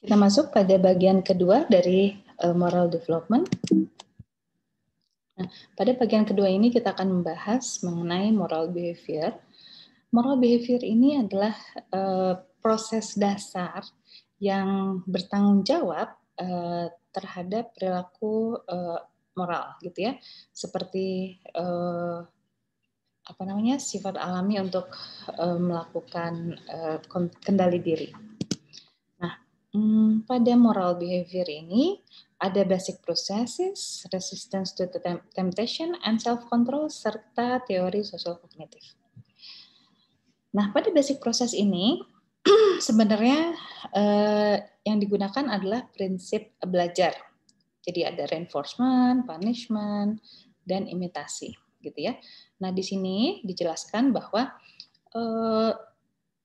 Kita masuk pada bagian kedua dari eh, moral development. Nah, pada bagian kedua ini kita akan membahas mengenai moral behavior. Moral behavior ini adalah uh, proses dasar yang bertanggung jawab uh, terhadap perilaku uh, moral gitu ya. Seperti uh, apa namanya? sifat alami untuk uh, melakukan uh, kendali diri. Hmm, pada moral behavior ini ada basic processes, resistance to temptation, and self-control, serta teori sosial kognitif. Nah, pada basic process ini sebenarnya eh, yang digunakan adalah prinsip belajar. Jadi ada reinforcement, punishment, dan imitasi, gitu ya. Nah, di sini dijelaskan bahwa eh,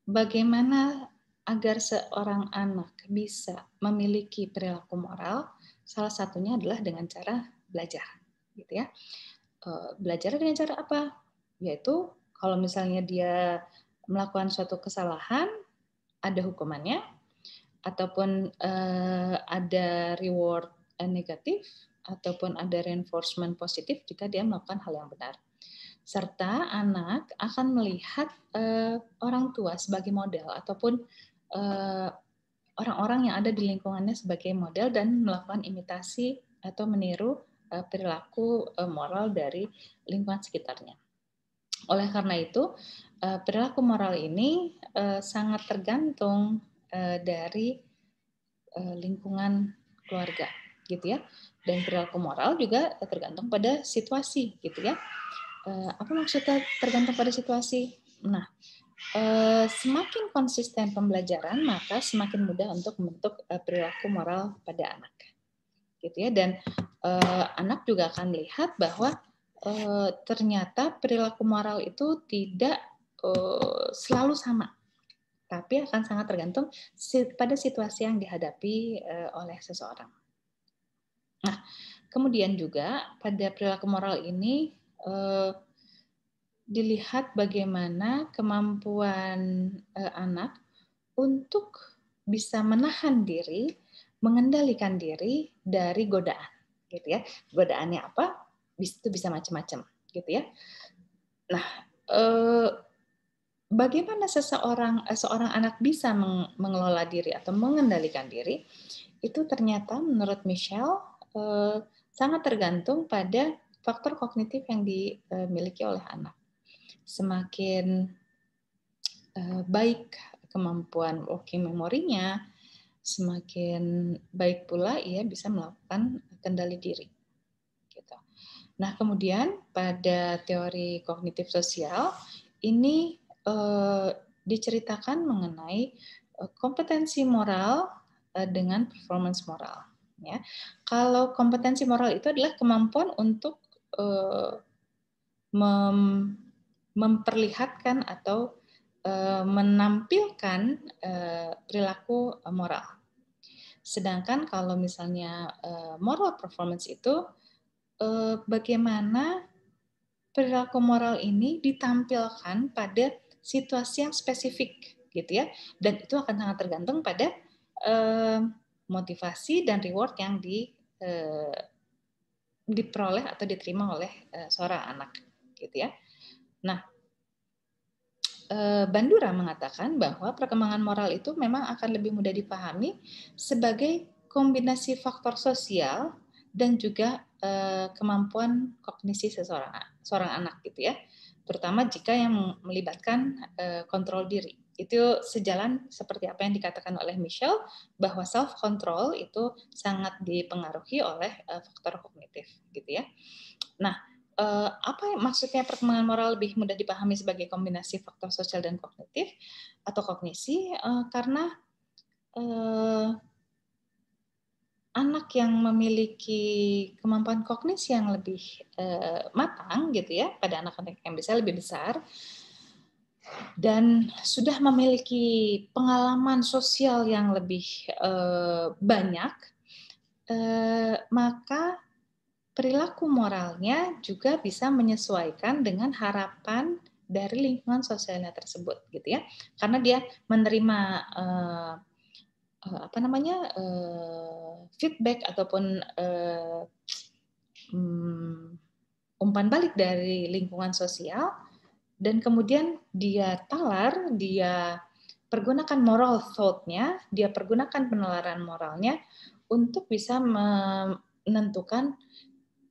bagaimana agar seorang anak bisa memiliki perilaku moral, salah satunya adalah dengan cara belajar, gitu ya. Eh, belajar dengan cara apa? Yaitu kalau misalnya dia melakukan suatu kesalahan, ada hukumannya, ataupun eh, ada reward eh, negatif, ataupun ada reinforcement positif jika dia melakukan hal yang benar. Serta anak akan melihat eh, orang tua sebagai model ataupun Eh, orang-orang yang ada di lingkungannya sebagai model dan melakukan imitasi atau meniru eh, perilaku eh, moral dari lingkungan sekitarnya. Oleh karena itu, perilaku moral ini sangat tergantung dari lingkungan keluarga, gitu ya. Dan perilaku moral juga tergantung pada situasi, gitu ya. Apa maksudnya tergantung pada situasi? Nah, Eh, semakin konsisten pembelajaran, maka semakin mudah untuk membentuk eh, perilaku moral pada anak. Gitu ya, dan eh, anak juga akan melihat bahwa ternyata perilaku moral itu tidak selalu sama, tapi akan sangat tergantung pada situasi yang dihadapi oleh seseorang. Nah, kemudian juga pada perilaku moral ini dilihat bagaimana kemampuan eh, anak untuk bisa menahan diri, mengendalikan diri dari godaan, gitu ya. Godaannya apa? Itu bisa macam-macam, gitu ya. Nah, eh, bagaimana seseorang eh, seorang anak bisa mengelola diri atau mengendalikan diri? Itu ternyata menurut Michelle sangat tergantung pada faktor kognitif yang dimiliki oleh anak semakin eh, baik kemampuan working memorinya, semakin baik pula ia bisa melakukan kendali diri. Gitu. Nah, kemudian pada teori kognitif sosial ini eh, diceritakan mengenai eh, kompetensi moral dengan performance moral. Ya, kalau kompetensi moral itu adalah kemampuan untuk uh, mem memperlihatkan atau eh, menampilkan eh, perilaku moral. Sedangkan kalau misalnya eh, moral performance itu bagaimana perilaku moral ini ditampilkan pada situasi yang spesifik gitu ya. Dan itu akan sangat tergantung pada motivasi dan reward yang di diperoleh atau diterima oleh seorang anak gitu ya. Nah, eh, Bandura mengatakan bahwa perkembangan moral itu memang akan lebih mudah dipahami sebagai kombinasi faktor sosial dan juga eh, kemampuan kognisi seseorang seorang anak gitu ya, terutama jika yang melibatkan eh, kontrol diri. Itu sejalan seperti apa yang dikatakan oleh Michelle bahwa self control itu sangat dipengaruhi oleh faktor kognitif gitu ya. Nah, uh, apa ya, maksudnya perkembangan moral lebih mudah dipahami sebagai kombinasi faktor sosial dan kognitif atau kognisi uh, karena uh, anak yang memiliki kemampuan kognisi yang lebih uh, matang gitu ya pada anak-anak yang bisa lebih besar dan sudah memiliki pengalaman sosial yang lebih uh, banyak uh, maka perilaku moralnya juga bisa menyesuaikan dengan harapan dari lingkungan sosialnya tersebut gitu ya karena dia menerima eh, eh apa namanya eh, feedback ataupun eh, mm, umpan balik dari lingkungan sosial dan kemudian dia talar dia pergunakan moral thought-nya dia pergunakan penalaran moralnya untuk bisa menentukan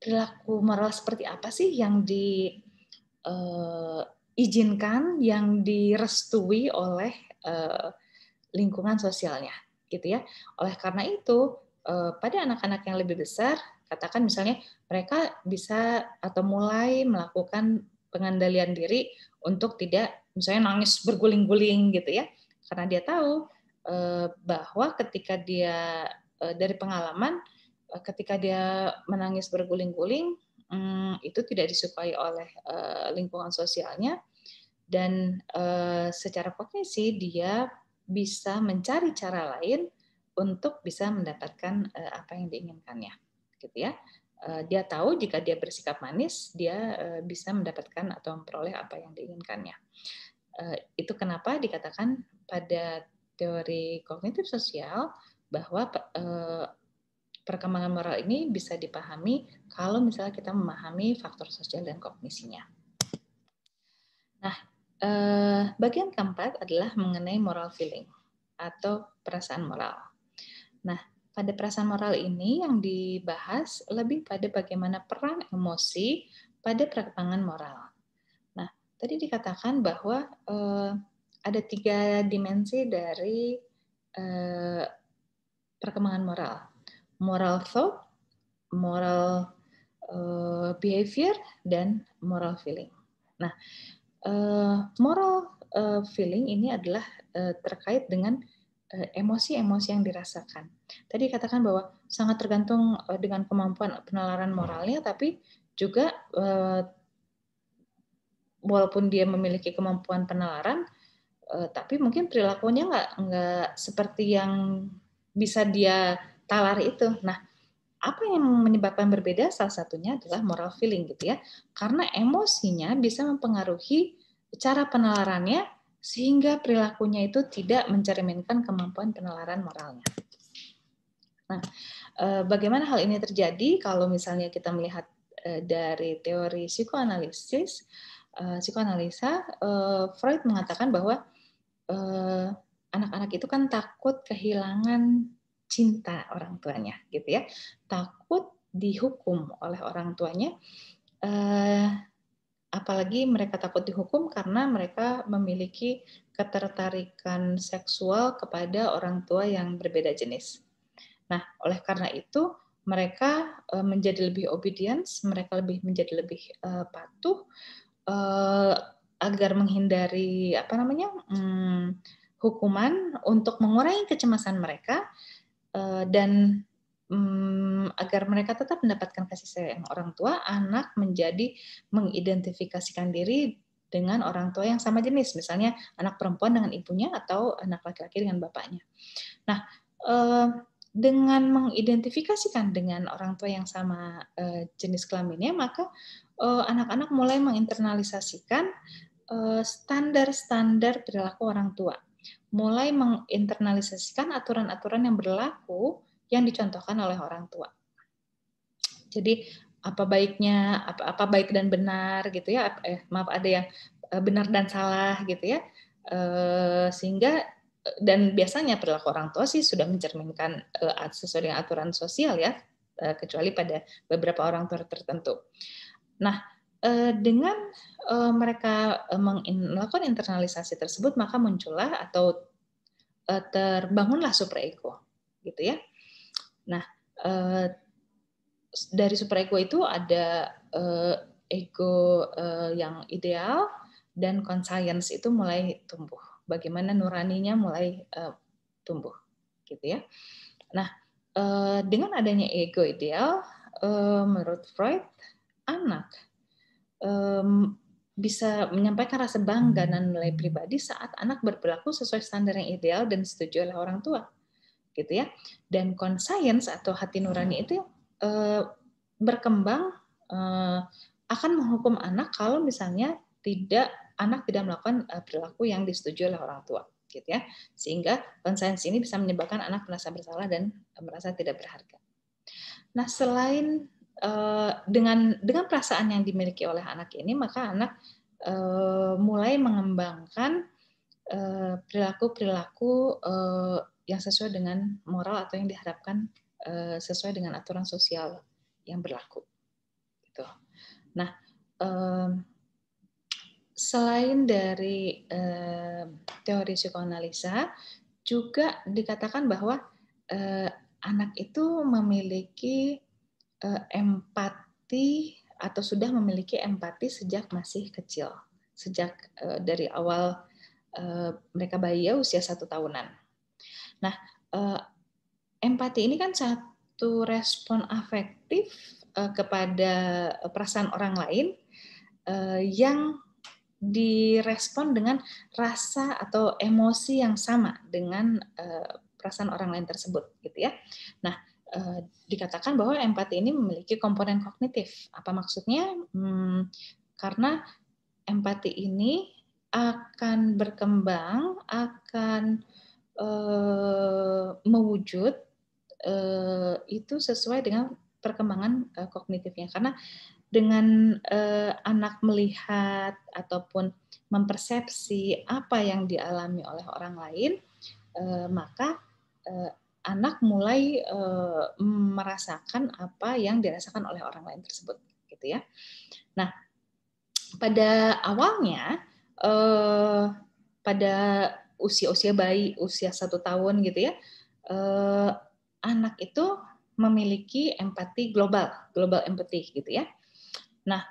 perilaku moral seperti apa sih yang diizinkan, eh, uh, yang direstui oleh uh, lingkungan sosialnya, gitu ya. Oleh karena itu, uh, pada anak-anak yang lebih besar, katakan misalnya mereka bisa atau mulai melakukan pengendalian diri untuk tidak misalnya nangis berguling-guling gitu ya, karena dia tahu bahwa ketika dia dari pengalaman Eh, ketika dia menangis berguling-guling mm, itu tidak disukai oleh eh, lingkungan sosialnya dan eh, secara kognisi dia bisa mencari cara lain untuk bisa mendapatkan apa yang diinginkannya gitu ya dia tahu jika dia bersikap manis dia bisa mendapatkan atau memperoleh apa yang diinginkannya itu kenapa dikatakan pada teori kognitif sosial bahwa perkembangan moral ini bisa dipahami kalau misalnya kita memahami faktor sosial dan kognisinya. Nah, eh, bagian keempat adalah mengenai moral feeling atau perasaan moral. Nah, pada perasaan moral ini yang dibahas lebih pada bagaimana peran emosi pada perkembangan moral. Nah, tadi dikatakan bahwa eh, ada tiga dimensi dari eh, perkembangan moral moral thought, moral uh, behavior, dan moral feeling. Nah, uh, moral uh, feeling ini adalah uh, terkait dengan emosi-emosi yang dirasakan. Tadi katakan bahwa sangat tergantung dengan kemampuan penalaran moralnya, tapi juga walaupun dia memiliki kemampuan penalaran, tapi mungkin perilakunya nggak nggak seperti yang bisa dia tawar itu. Nah, apa yang menyebabkan berbeda? Salah satunya adalah moral feeling gitu ya. Karena emosinya bisa mempengaruhi cara penalarannya, sehingga perilakunya itu tidak mencerminkan kemampuan penalaran moralnya. Nah, eh, bagaimana hal ini terjadi kalau misalnya kita melihat eh, dari teori psikoanalisis, eh, psikoanalisa, Freud mengatakan bahwa anak-anak itu kan takut kehilangan cinta orang tuanya gitu ya takut dihukum oleh orang tuanya eh, apalagi mereka takut dihukum karena mereka memiliki ketertarikan seksual kepada orang tua yang berbeda jenis nah oleh karena itu mereka eh, menjadi lebih obedience mereka lebih menjadi lebih eh, patuh eh, agar menghindari apa namanya hmm, hukuman untuk mengurangi kecemasan mereka Eh, dan um, agar mereka tetap mendapatkan kasih sayang orang tua, anak menjadi mengidentifikasikan diri dengan orang tua yang sama jenis, misalnya anak perempuan dengan ibunya atau anak laki-laki dengan bapaknya. Nah, eh, dengan mengidentifikasikan dengan orang tua yang sama eh, jenis kelaminnya, maka anak-anak mulai menginternalisasikan standar-standar perilaku orang tua mulai menginternalisasikan aturan-aturan yang berlaku yang dicontohkan oleh orang tua. Jadi apa baiknya, apa, apa baik dan benar gitu ya, eh, maaf ada yang eh, benar dan salah gitu ya, eh, sehingga eh, dan biasanya perilaku orang tua sih sudah mencerminkan eh, sesuai dengan aturan sosial ya, eh, kecuali pada beberapa orang tua tertentu. Nah, Eh, dengan eh, mereka eh, melakukan internalisasi tersebut maka muncullah atau terbangunlah superego, gitu ya. Nah, dari superego itu ada ego yang ideal dan conscience itu mulai tumbuh. Bagaimana nuraninya mulai tumbuh gitu ya. Nah, dengan adanya ego ideal menurut Freud anak um, bisa menyampaikan rasa bangga hmm. dan nilai pribadi saat anak berperilaku sesuai standar yang ideal dan setuju oleh orang tua gitu ya dan conscience atau hati nurani itu uh, berkembang uh, akan menghukum anak kalau misalnya tidak anak tidak melakukan uh, perilaku yang disetujui oleh orang tua gitu ya sehingga conscience ini bisa menyebabkan anak merasa bersalah dan merasa tidak berharga nah selain Eh, dengan dengan perasaan yang dimiliki oleh anak ini maka anak eh, mulai mengembangkan eh, perilaku-perilaku yang sesuai dengan moral atau yang diharapkan sesuai dengan aturan sosial yang berlaku. Gitu. Nah, selain dari teori psikoanalisa, juga dikatakan bahwa anak itu memiliki Eh, empati atau sudah memiliki empati sejak masih kecil, sejak eh, dari awal eh, mereka bayi ya usia satu tahunan. Nah, empati ini kan satu respon afektif kepada perasaan orang lain yang direspon dengan rasa atau emosi yang sama dengan perasaan orang lain tersebut, gitu ya. Nah, Eh, dikatakan bahwa empati ini memiliki komponen kognitif. Apa maksudnya? Hmm, karena empati ini akan berkembang, akan eh, mewujud eh, itu sesuai dengan perkembangan eh, kognitifnya. Karena dengan eh, anak melihat ataupun mempersepsi apa yang dialami oleh orang lain, eh, maka eh, anak mulai eh, merasakan apa yang dirasakan oleh orang lain tersebut gitu ya. Nah, pada awalnya e, pada usia-usia bayi, usia satu tahun gitu ya, e, anak itu memiliki empati global, global empati gitu ya. Nah,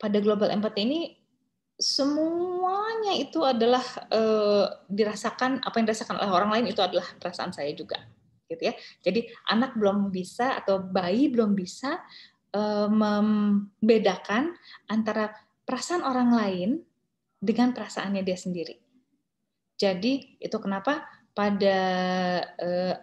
pada global empati ini semuanya itu adalah eh, dirasakan apa yang dirasakan oleh orang lain itu adalah perasaan saya juga gitu ya jadi anak belum bisa atau bayi belum bisa eh, membedakan antara perasaan orang lain dengan perasaannya dia sendiri jadi itu kenapa pada eh,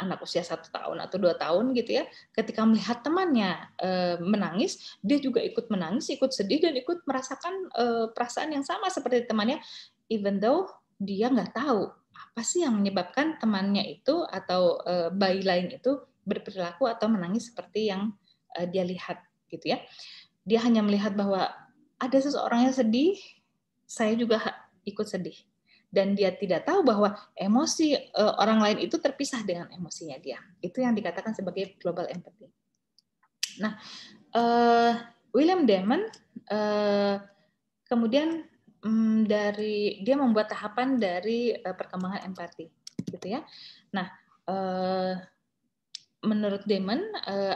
anak usia satu tahun atau dua tahun gitu ya, ketika melihat temannya e, menangis, dia juga ikut menangis, ikut sedih dan ikut merasakan e, perasaan yang sama seperti temannya, even though dia nggak tahu apa sih yang menyebabkan temannya itu atau e, bayi lain itu berperilaku atau menangis seperti yang e, dia lihat gitu ya. Dia hanya melihat bahwa ada seseorang yang sedih, saya juga ikut sedih dan dia tidak tahu bahwa emosi e, orang lain itu terpisah dengan emosinya dia. Itu yang dikatakan sebagai global empathy. Nah, e, William Damon e, kemudian mm, dari dia membuat tahapan dari perkembangan empati, gitu ya. Nah, menurut Damon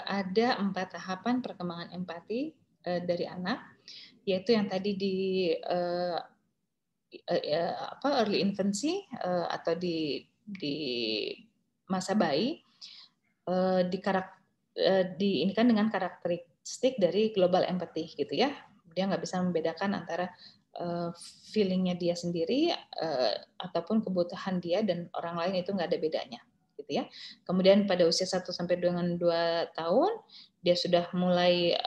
ada empat tahapan perkembangan empati dari anak, yaitu yang tadi di Eh, ya, apa early infancy eh, atau di di masa bayi eh, di di ini kan dengan karakteristik dari global empathy gitu ya dia nggak bisa membedakan antara feelingnya dia sendiri ataupun kebutuhan dia dan orang lain itu nggak ada bedanya gitu ya kemudian pada usia 1 sampai dengan 2 tahun dia sudah mulai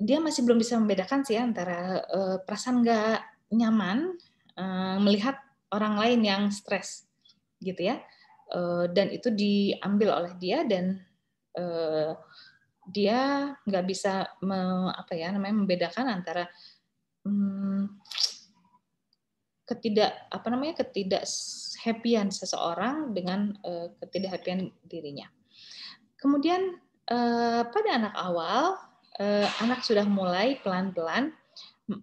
dia masih belum bisa membedakan sih antara uh, perasaan nggak nyaman uh, melihat orang lain yang stres gitu ya uh, dan itu diambil oleh dia dan uh, dia nggak bisa me, apa ya namanya membedakan antara hmm, ketidak apa namanya ketidak happyan seseorang dengan uh, ketidak happyan dirinya kemudian uh, pada anak awal eh, anak sudah mulai pelan-pelan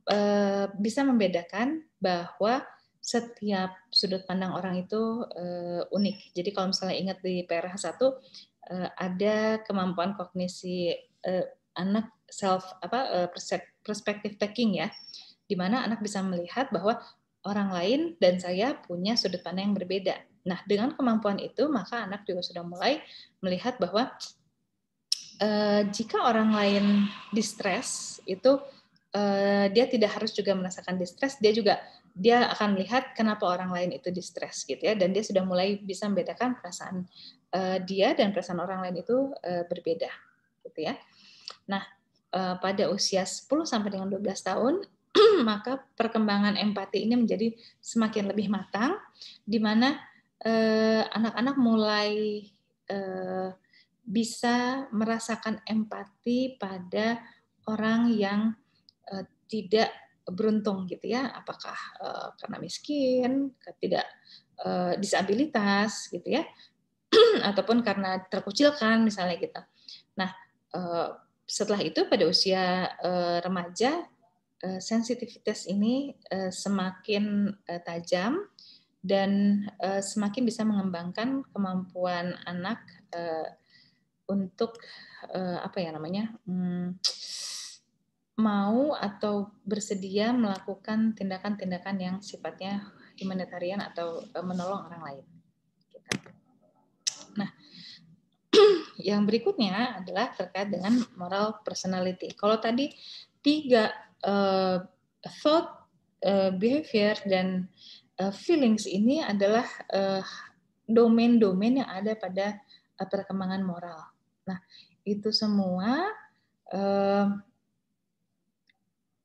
eh, bisa membedakan bahwa setiap sudut pandang orang itu eh, unik. Jadi kalau misalnya ingat di PRH 1 eh, ada kemampuan kognisi eh, anak self apa eh, perspektif taking ya. Di mana anak bisa melihat bahwa orang lain dan saya punya sudut pandang yang berbeda. Nah, dengan kemampuan itu, maka anak juga sudah mulai melihat bahwa Eh, jika orang lain distress itu uh, dia tidak harus juga merasakan distress, dia juga dia akan melihat kenapa orang lain itu distress gitu ya dan dia sudah mulai bisa membedakan perasaan uh, dia dan perasaan orang lain itu uh, berbeda gitu ya. Nah, uh, pada usia 10 sampai dengan 12 tahun maka perkembangan empati ini menjadi semakin lebih matang di mana anak-anak mulai eh, bisa merasakan empati pada orang yang uh, tidak beruntung gitu ya, apakah uh, karena miskin, tidak uh, eh, disabilitas gitu ya, ataupun karena terkucilkan misalnya gitu. Nah, uh, setelah itu pada usia uh, remaja uh, sensitivitas ini uh, semakin uh, tajam dan uh, semakin bisa mengembangkan kemampuan anak uh, untuk uh, apa ya namanya hmm, mau atau bersedia melakukan tindakan-tindakan yang sifatnya humanitarian atau uh, menolong orang lain. Gitu. Nah, yang berikutnya adalah terkait dengan moral personality. Kalau tadi tiga uh, thought, uh, behavior dan uh, feelings ini adalah domain-domain yang ada pada perkembangan moral. Nah, itu semua eh,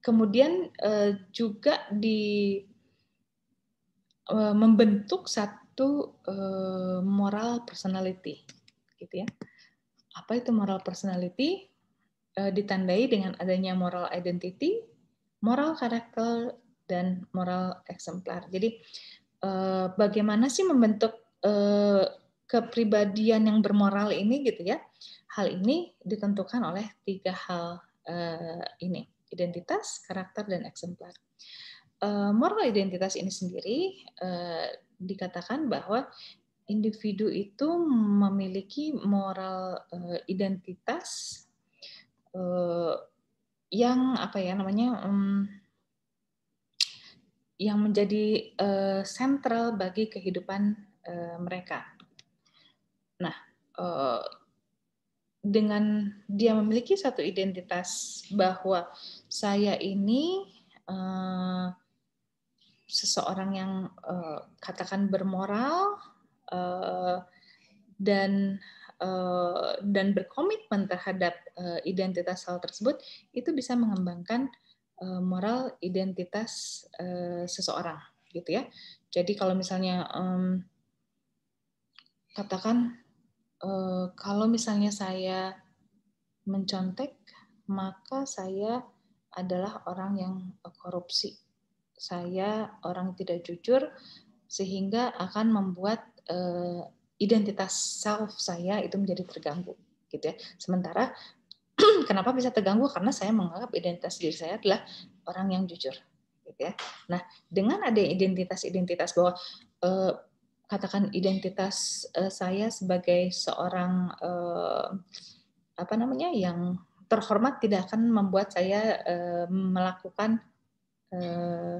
kemudian eh, juga di eh, membentuk satu moral personality, gitu ya. Apa itu moral personality? ditandai dengan adanya moral identity, moral karakter, dan moral eksemplar. Jadi bagaimana sih membentuk kepribadian yang bermoral ini gitu ya. Hal ini ditentukan oleh tiga hal uh, ini, identitas, karakter, dan eksemplar. Uh, moral identitas ini sendiri uh, dikatakan bahwa individu itu memiliki moral uh, identitas uh, yang apa ya namanya um, yang menjadi uh, sentral bagi kehidupan uh, mereka Nah, eh, dengan dia memiliki satu identitas bahwa saya ini eh, seseorang yang eh, katakan bermoral dan dan berkomitmen terhadap identitas hal tersebut itu bisa mengembangkan moral identitas seseorang gitu ya jadi kalau misalnya katakan Eh, kalau misalnya saya mencontek, maka saya adalah orang yang korupsi. Saya orang tidak jujur, sehingga akan membuat uh, identitas self saya itu menjadi terganggu, gitu ya. Sementara kenapa bisa terganggu? Karena saya menganggap identitas diri saya adalah orang yang jujur, gitu ya. Nah, dengan ada identitas-identitas bahwa uh, katakan identitas uh, saya sebagai seorang uh, apa namanya yang terhormat tidak akan membuat saya uh, melakukan uh,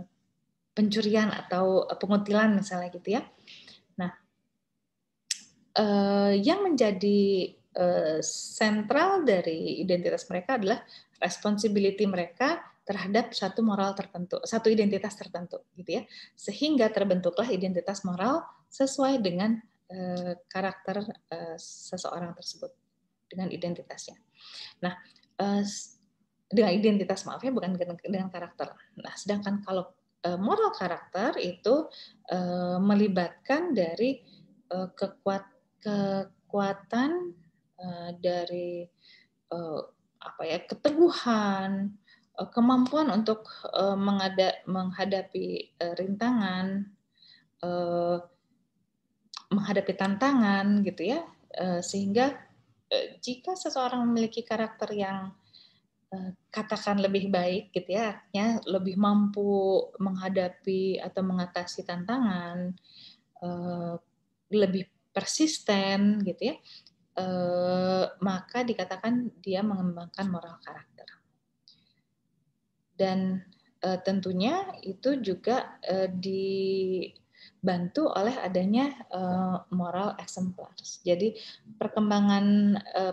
pencurian atau penguntilan misalnya gitu ya. Nah, uh, yang menjadi uh, sentral dari identitas mereka adalah responsibility mereka terhadap satu moral tertentu, satu identitas tertentu, gitu ya, sehingga terbentuklah identitas moral sesuai dengan e, karakter e, seseorang tersebut, dengan identitasnya. Nah, e, dengan identitas maaf ya, bukan dengan, karakter. Nah, sedangkan kalau e, moral karakter itu e, melibatkan dari e, kekuat kekuatan e, dari e, apa ya keteguhan Eh, kemampuan untuk eh, menghadapi eh, rintangan, menghadapi tantangan gitu ya, sehingga jika seseorang memiliki karakter yang katakan lebih baik gitu ya, ya lebih mampu menghadapi atau mengatasi tantangan, lebih persisten gitu ya, maka dikatakan dia mengembangkan moral karakter dan uh, tentunya itu juga uh, dibantu oleh adanya uh, moral exemplars. Jadi perkembangan uh,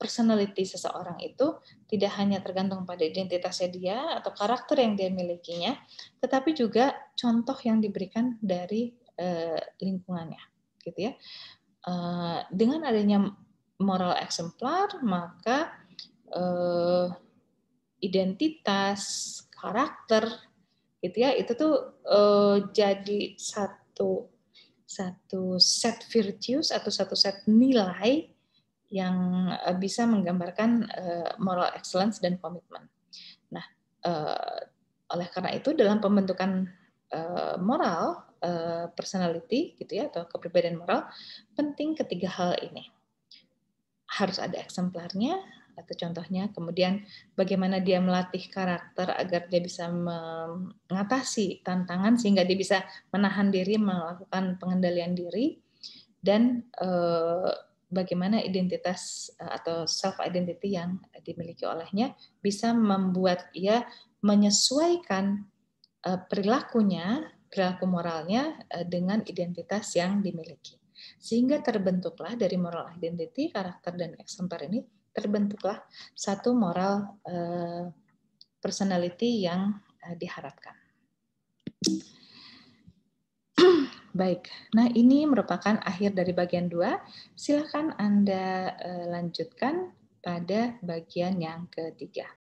personality seseorang itu tidak hanya tergantung pada identitasnya dia atau karakter yang dia milikinya, tetapi juga contoh yang diberikan dari uh, lingkungannya, gitu ya. Uh, dengan adanya moral exemplar, maka uh, identitas, karakter, gitu ya. Itu tuh uh, jadi satu satu set virtues atau satu set nilai yang eh, bisa menggambarkan uh, moral excellence dan komitmen. Nah, uh, oleh karena itu dalam pembentukan uh, moral personality gitu ya atau kepribadian moral penting ketiga hal ini harus ada eksemplarnya satu contohnya. Kemudian bagaimana dia melatih karakter agar dia bisa mengatasi tantangan sehingga dia bisa menahan diri melakukan pengendalian diri dan eh, bagaimana identitas eh, atau self identity yang dimiliki olehnya bisa membuat ia menyesuaikan eh, perilakunya, perilaku moralnya dengan identitas yang dimiliki sehingga terbentuklah dari moral identity, karakter dan eksemplar ini terbentuklah satu moral eh, personality yang eh, diharapkan. Baik, nah ini merupakan akhir dari bagian dua. Silakan Anda eh, lanjutkan pada bagian yang ketiga.